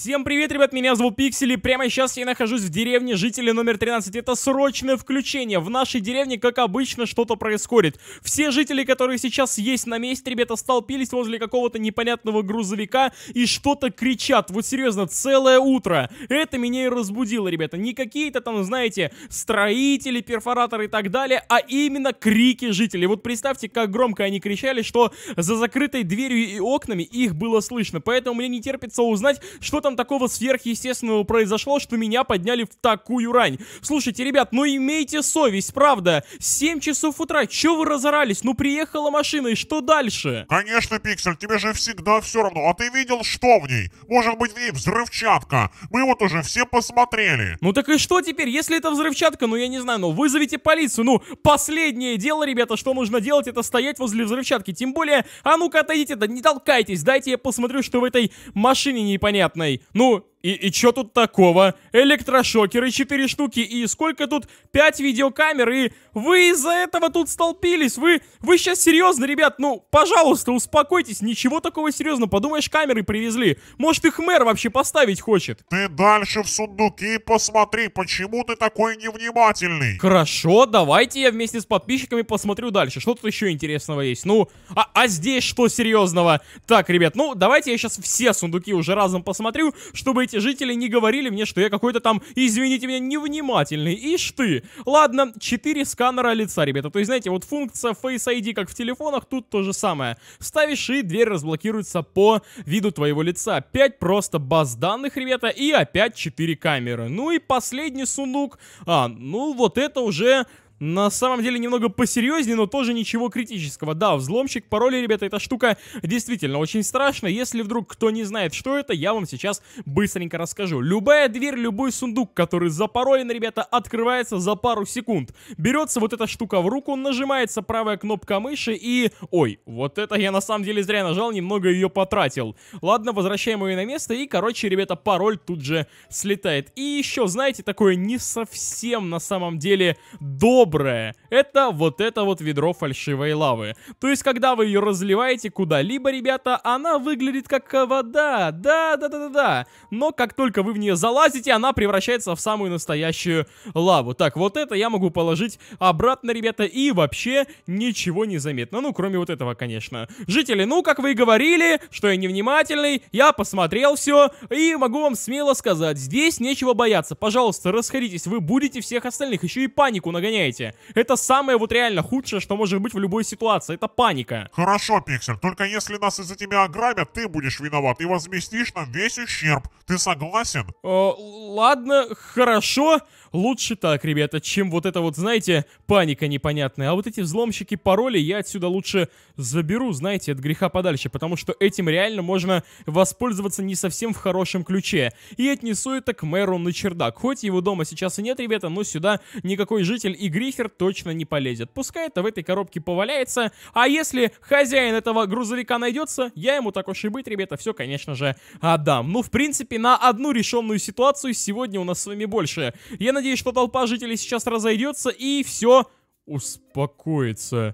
Всем привет, ребят, меня зовут Пиксели. Прямо сейчас я нахожусь в деревне жителей номер 13. Это срочное включение. В нашей деревне, как обычно, что-то происходит. Все жители, которые сейчас есть на месте, ребята, столпились возле какого-то непонятного грузовика и что-то кричат. Вот серьезно, целое утро. Это меня и разбудило, ребята. Не какие-то там, знаете, строители, перфораторы и так далее, а именно крики жителей. Вот представьте, как громко они кричали, что за закрытой дверью и окнами их было слышно. Поэтому мне не терпится узнать, что там там такого сверхъестественного произошло, что меня подняли в такую рань? Слушайте, ребят, ну имейте совесть, правда. 7 часов утра, чё вы разорались? Ну приехала машина, и что дальше? Конечно, Пиксель, тебе же всегда все равно. А ты видел, что в ней? Может быть, в ней взрывчатка? Мы вот уже все посмотрели. Ну так и что теперь, если это взрывчатка? Ну я не знаю, ну вызовите полицию. Ну, последнее дело, ребята, что нужно делать, это стоять возле взрывчатки. Тем более, а ну-ка отойдите, да не толкайтесь, дайте я посмотрю, что в этой машине непонятной такой, ну, и, и чё тут такого? Электрошокеры четыре штуки, и сколько тут? пять видеокамер, и вы из-за этого тут столпились, вы, вы сейчас серьезно, ребят, ну, пожалуйста, успокойтесь, ничего такого серьезного, подумаешь, камеры привезли, может их мэр вообще поставить хочет. Ты дальше в сундуки посмотри, почему ты такой невнимательный? Хорошо, давайте я вместе с подписчиками посмотрю дальше, что тут еще интересного есть, ну, а, а здесь что серьезного? Так, ребят, ну, давайте я сейчас все сундуки уже разом посмотрю, чтобы эти жители не говорили мне, что я какой-то там, извините меня, невнимательный. Ишь ты! Ладно, 4 сканера лица, ребята. То есть, знаете, вот функция Face ID, как в телефонах, тут то же самое. Ставишь, и дверь разблокируется по виду твоего лица. 5 просто баз данных, ребята, и опять 4 камеры. Ну и последний сундук. А, ну вот это уже на самом деле немного посерьезнее, но тоже ничего критического. Да, взломщик паролей, ребята, эта штука действительно очень страшная. Если вдруг кто не знает, что это, я вам сейчас быстренько расскажу. Любая дверь, любой сундук, который запаролен, ребята, открывается за пару секунд. Берется вот эта штука в руку, нажимается правая кнопка мыши и... Ой, вот это я на самом деле зря нажал, немного ее потратил. Ладно, возвращаем ее на место и, короче, ребята, пароль тут же слетает. И еще, знаете, такое не совсем на самом деле доброе доброе — это вот это вот ведро фальшивой лавы. То есть, когда вы ее разливаете куда-либо, ребята, она выглядит как вода. Да-да-да-да-да. Но как только вы в нее залазите, она превращается в самую настоящую лаву. Так, вот это я могу положить обратно, ребята, и вообще ничего не заметно. Ну, кроме вот этого, конечно. Жители, ну, как вы и говорили, что я невнимательный, я посмотрел все, и могу вам смело сказать, здесь нечего бояться. Пожалуйста, расходитесь, вы будете всех остальных, еще и панику нагоняете планете. Это самое вот реально худшее, что может быть в любой ситуации. Это паника. Хорошо, Пиксель, только если нас из-за тебя ограбят, ты будешь виноват и возместишь нам весь ущерб. Ты согласен? Э, ладно, хорошо. Лучше так, ребята, чем вот это вот, знаете, паника непонятная. А вот эти взломщики паролей я отсюда лучше заберу, знаете, от греха подальше, потому что этим реально можно воспользоваться не совсем в хорошем ключе. И отнесу это к мэру на чердак. Хоть его дома сейчас и нет, ребята, но сюда никакой житель игры вихрь точно не полезет. Пускай это в этой коробке поваляется. А если хозяин этого грузовика найдется, я ему так уж и быть, ребята, все, конечно же, отдам. Ну, в принципе, на одну решенную ситуацию сегодня у нас с вами больше. Я надеюсь, что толпа жителей сейчас разойдется и все успокоится.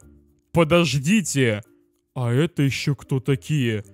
Подождите. А это еще кто такие?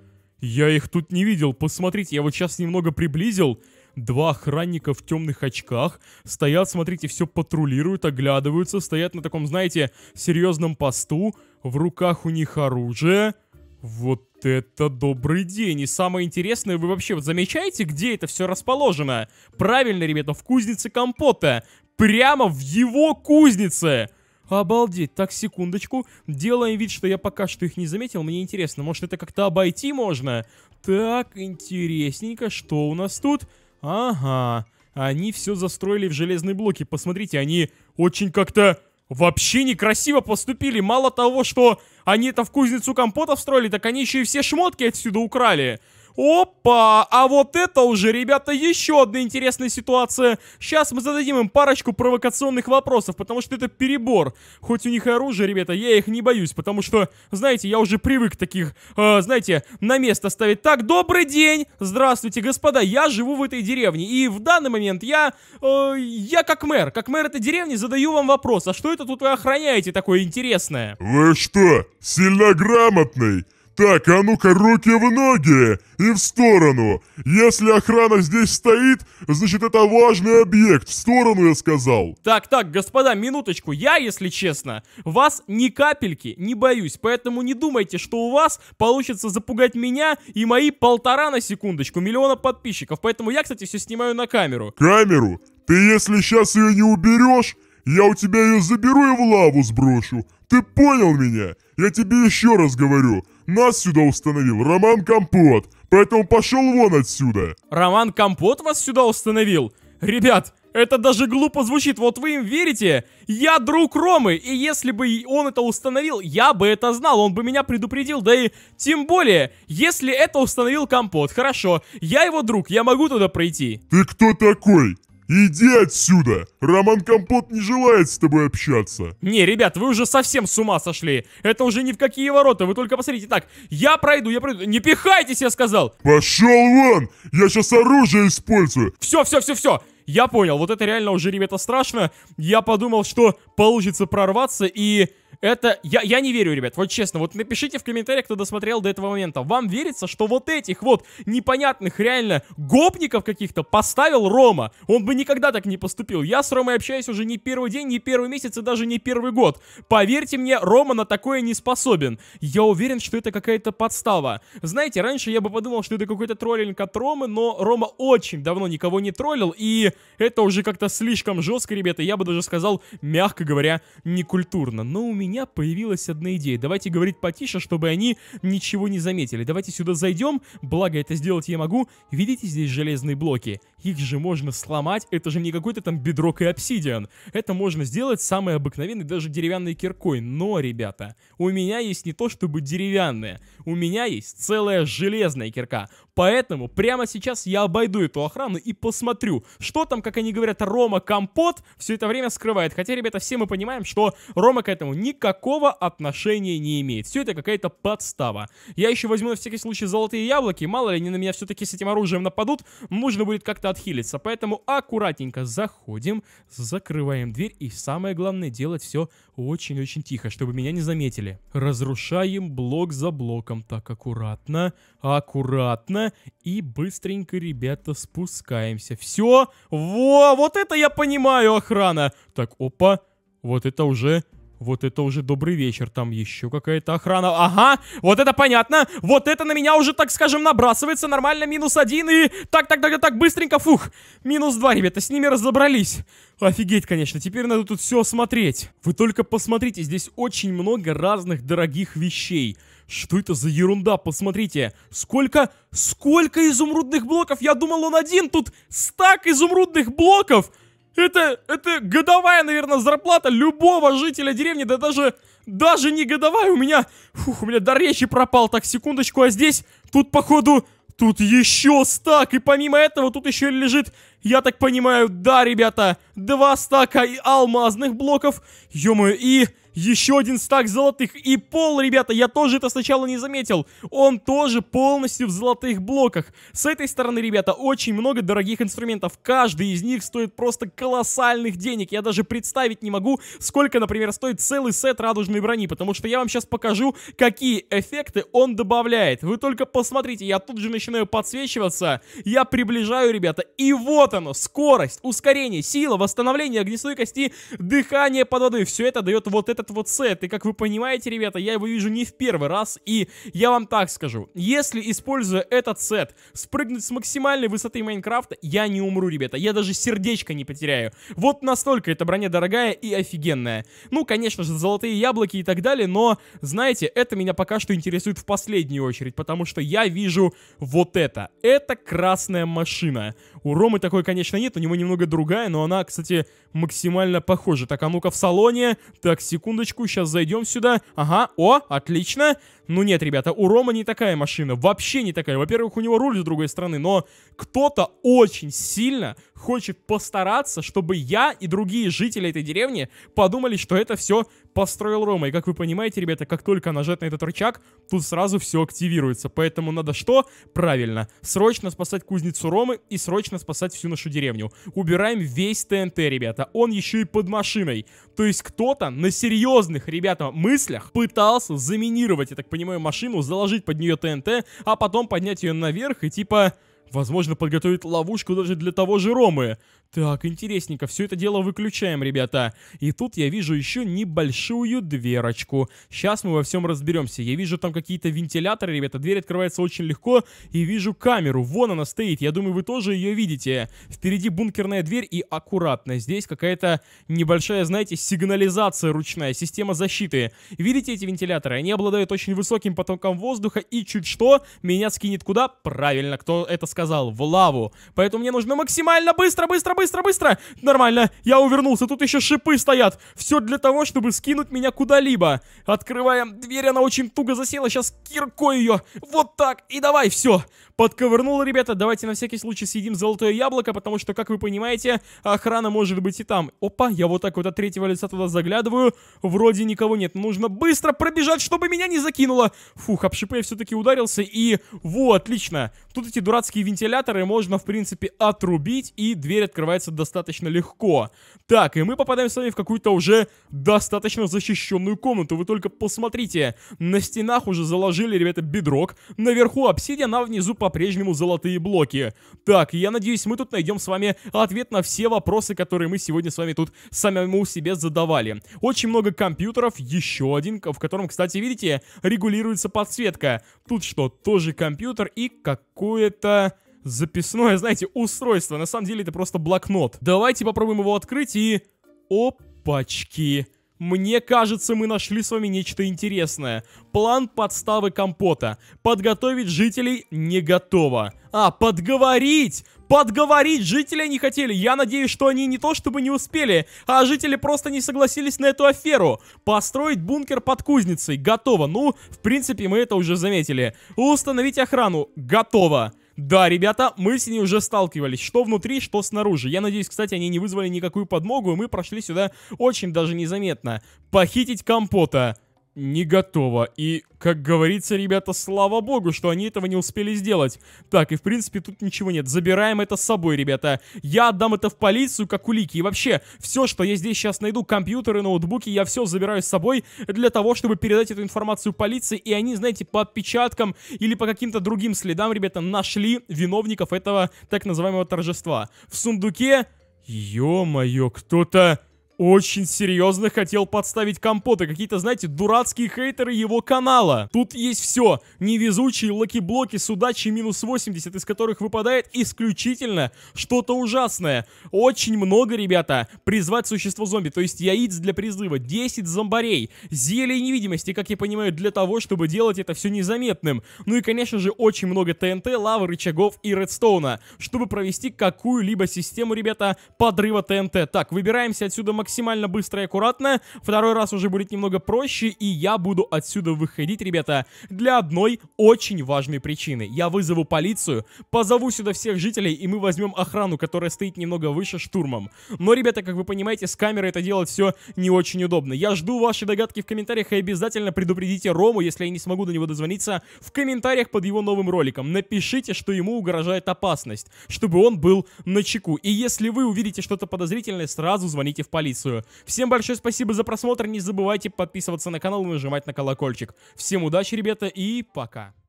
Я их тут не видел. Посмотрите, я вот сейчас немного приблизил. Два охранника в темных очках стоят, смотрите, все патрулируют, оглядываются, стоят на таком, знаете, серьезном посту. В руках у них оружие. Вот это добрый день. И самое интересное, вы вообще вот замечаете, где это все расположено? Правильно, ребята, в кузнице компота. Прямо в его кузнице. Обалдеть, так, секундочку. Делаем вид, что я пока что их не заметил. Мне интересно, может это как-то обойти можно? Так, интересненько, что у нас тут? Ага, они все застроили в железные блоки. Посмотрите, они очень как-то вообще некрасиво поступили. Мало того, что они это в кузницу компота встроили, так они еще и все шмотки отсюда украли. Опа! А вот это уже, ребята, еще одна интересная ситуация. Сейчас мы зададим им парочку провокационных вопросов, потому что это перебор. Хоть у них и оружие, ребята, я их не боюсь, потому что, знаете, я уже привык таких, э, знаете, на место ставить. Так, добрый день! Здравствуйте, господа, я живу в этой деревне, и в данный момент я, э, я как мэр, как мэр этой деревни задаю вам вопрос, а что это тут вы охраняете такое интересное? Вы что, сильно грамотный? «Так, а ну-ка, руки в ноги и в сторону! Если охрана здесь стоит, значит это важный объект, в сторону я сказал!» Так, так, господа, минуточку, я, если честно, вас ни капельки не боюсь, поэтому не думайте, что у вас получится запугать меня и мои полтора на секундочку миллиона подписчиков, поэтому я, кстати, все снимаю на камеру. Камеру? Ты если сейчас ее не уберешь, я у тебя ее заберу и в лаву сброшу. Ты понял меня? Я тебе еще раз говорю. Нас сюда установил Роман Компот, поэтому пошел вон отсюда. Роман Компот вас сюда установил? Ребят, это даже глупо звучит, вот вы им верите? Я друг Ромы, и если бы он это установил, я бы это знал, он бы меня предупредил, да и тем более, если это установил компот, хорошо, я его друг, я могу туда пройти. Ты кто такой? Иди отсюда! Роман Компот не желает с тобой общаться. Не, ребят, вы уже совсем с ума сошли. Это уже ни в какие ворота. Вы только посмотрите. Так, я пройду, я пройду. Не пихайтесь, я сказал. Пошел вон! Я сейчас оружие использую. Все, все, все, все. Я понял, вот это реально уже, ребята, страшно. Я подумал, что получится прорваться и это... Я, я не верю, ребят, вот честно. Вот напишите в комментариях, кто досмотрел до этого момента. Вам верится, что вот этих вот непонятных реально гопников каких-то поставил Рома? Он бы никогда так не поступил. Я с Ромой общаюсь уже не первый день, не первый месяц и даже не первый год. Поверьте мне, Рома на такое не способен. Я уверен, что это какая-то подстава. Знаете, раньше я бы подумал, что это какой-то троллинг от Ромы, но Рома очень давно никого не троллил, и это уже как-то слишком жестко, ребята. Я бы даже сказал, мягко говоря, некультурно. Но у меня появилась одна идея. Давайте говорить потише, чтобы они ничего не заметили. Давайте сюда зайдем, благо это сделать я могу. Видите здесь железные блоки? Их же можно сломать, это же не какой-то там бедрок и обсидиан. Это можно сделать самой обыкновенной даже деревянной киркой. Но, ребята, у меня есть не то чтобы деревянная, у меня есть целая железная кирка. Поэтому прямо сейчас я обойду эту охрану и посмотрю, что там, как они говорят, Рома Компот все это время скрывает. Хотя, ребята, все мы понимаем, что Рома к этому никакого отношения не имеет. Все это какая-то подстава. Я еще возьму на всякий случай золотые яблоки, мало ли они на меня все-таки с этим оружием нападут, нужно будет как-то отхилиться. Поэтому аккуратненько заходим, закрываем дверь и самое главное делать все очень-очень тихо, чтобы меня не заметили. Разрушаем блок за блоком. Так, аккуратно, аккуратно и быстренько, ребята, спускаемся. Все, во, вот это я понимаю, охрана. Так, опа, вот это уже вот это уже добрый вечер, там еще какая-то охрана. Ага, вот это понятно. Вот это на меня уже, так скажем, набрасывается. Нормально, минус один и... Так, так, так, так, так быстренько, фух. Минус два, ребята, с ними разобрались. Офигеть, конечно, теперь надо тут все осмотреть. Вы только посмотрите, здесь очень много разных дорогих вещей. Что это за ерунда, посмотрите. Сколько, сколько изумрудных блоков, я думал он один, тут стак изумрудных блоков. Это, это годовая, наверное, зарплата любого жителя деревни, да даже, даже не годовая. У меня, фух, у меня до речи пропал. Так, секундочку, а здесь, тут, походу, Тут еще стак, и помимо этого тут еще лежит, я так понимаю, да, ребята, два стака и алмазных блоков, ё и еще один стак золотых. И пол, ребята, я тоже это сначала не заметил. Он тоже полностью в золотых блоках. С этой стороны, ребята, очень много дорогих инструментов. Каждый из них стоит просто колоссальных денег. Я даже представить не могу, сколько, например, стоит целый сет радужной брони. Потому что я вам сейчас покажу, какие эффекты он добавляет. Вы только посмотрите, я тут же начинаю подсвечиваться. Я приближаю, ребята. И вот оно, скорость, ускорение, сила, восстановление огнестойкости, дыхание под водой. Все это дает вот это этот вот сет. И как вы понимаете, ребята, я его вижу не в первый раз. И я вам так скажу. Если, используя этот сет, спрыгнуть с максимальной высоты Майнкрафта, я не умру, ребята. Я даже сердечко не потеряю. Вот настолько эта броня дорогая и офигенная. Ну, конечно же, золотые яблоки и так далее, но, знаете, это меня пока что интересует в последнюю очередь, потому что я вижу вот это. Это красная машина. У Ромы такой, конечно, нет, у него немного другая, но она, кстати, максимально похожа. Так, а ну-ка в салоне. Так, секундочку, сейчас зайдем сюда. Ага, о, отлично. Ну нет, ребята, у Рома не такая машина, вообще не такая. Во-первых, у него руль с другой стороны, но кто-то очень сильно хочет постараться, чтобы я и другие жители этой деревни подумали, что это все построил Рома. И как вы понимаете, ребята, как только нажать на этот рычаг, тут сразу все активируется. Поэтому надо что? Правильно. Срочно спасать кузницу Ромы и срочно спасать всю нашу деревню. Убираем весь ТНТ, ребята. Он еще и под машиной. То есть кто-то на серьезных, ребята, мыслях пытался заминировать, я так понимаю, машину, заложить под нее ТНТ, а потом поднять ее наверх и типа... Возможно, подготовить ловушку даже для того же Ромы. Так, интересненько, все это дело выключаем, ребята. И тут я вижу еще небольшую дверочку. Сейчас мы во всем разберемся. Я вижу там какие-то вентиляторы, ребята. Дверь открывается очень легко. И вижу камеру. Вон она стоит. Я думаю, вы тоже ее видите. Впереди бункерная дверь и аккуратно. Здесь какая-то небольшая, знаете, сигнализация ручная, система защиты. Видите эти вентиляторы? Они обладают очень высоким потоком воздуха и чуть что меня скинет куда? Правильно, кто это сказал? В лаву. Поэтому мне нужно максимально быстро, быстро, быстро, быстро! Нормально, я увернулся, тут еще шипы стоят. Все для того, чтобы скинуть меня куда-либо. Открываем дверь, она очень туго засела, сейчас киркой ее. Вот так, и давай, все. Подковырнула, ребята, давайте на всякий случай съедим золотое яблоко, потому что, как вы понимаете, охрана может быть и там. Опа, я вот так вот от третьего лица туда заглядываю. Вроде никого нет, нужно быстро пробежать, чтобы меня не закинуло. Фух, об шипы я все-таки ударился, и вот, отлично. Тут эти дурацкие вентиляторы можно, в принципе, отрубить, и дверь открывается открывается достаточно легко. Так, и мы попадаем с вами в какую-то уже достаточно защищенную комнату. Вы только посмотрите, на стенах уже заложили, ребята, бедрок. Наверху обсидиан, а внизу по-прежнему золотые блоки. Так, я надеюсь, мы тут найдем с вами ответ на все вопросы, которые мы сегодня с вами тут самому себе задавали. Очень много компьютеров, еще один, в котором, кстати, видите, регулируется подсветка. Тут что, тоже компьютер и какое-то записное, знаете, устройство. На самом деле это просто блокнот. Давайте попробуем его открыть и... Опачки! Мне кажется, мы нашли с вами нечто интересное. План подставы компота. Подготовить жителей не готово. А, подговорить! Подговорить жителей не хотели. Я надеюсь, что они не то чтобы не успели, а жители просто не согласились на эту аферу. Построить бункер под кузницей. Готово. Ну, в принципе, мы это уже заметили. Установить охрану. Готово. Да, ребята, мы с ней уже сталкивались. Что внутри, что снаружи. Я надеюсь, кстати, они не вызвали никакую подмогу, и мы прошли сюда очень даже незаметно. Похитить компота не готово. И, как говорится, ребята, слава богу, что они этого не успели сделать. Так, и в принципе тут ничего нет. Забираем это с собой, ребята. Я отдам это в полицию как улики. И вообще, все, что я здесь сейчас найду, компьютеры, ноутбуки, я все забираю с собой для того, чтобы передать эту информацию полиции. И они, знаете, по отпечаткам или по каким-то другим следам, ребята, нашли виновников этого так называемого торжества. В сундуке... Ё-моё, кто-то очень серьезно хотел подставить компоты Какие-то, знаете, дурацкие хейтеры его канала. Тут есть все. Невезучие лаки-блоки с удачей минус 80, из которых выпадает исключительно что-то ужасное. Очень много, ребята, призвать существо зомби. То есть яиц для призыва. 10 зомбарей. Зелье невидимости, как я понимаю, для того, чтобы делать это все незаметным. Ну и, конечно же, очень много ТНТ, лавы, рычагов и редстоуна, чтобы провести какую-либо систему, ребята, подрыва ТНТ. Так, выбираемся отсюда максимально максимально быстро и аккуратно. Второй раз уже будет немного проще, и я буду отсюда выходить, ребята, для одной очень важной причины. Я вызову полицию, позову сюда всех жителей, и мы возьмем охрану, которая стоит немного выше штурмом. Но, ребята, как вы понимаете, с камерой это делать все не очень удобно. Я жду ваши догадки в комментариях и обязательно предупредите Рому, если я не смогу до него дозвониться, в комментариях под его новым роликом. Напишите, что ему угрожает опасность, чтобы он был на чеку. И если вы увидите что-то подозрительное, сразу звоните в полицию конкуренцию. Всем большое спасибо за просмотр, не забывайте подписываться на канал и нажимать на колокольчик. Всем удачи, ребята, и пока!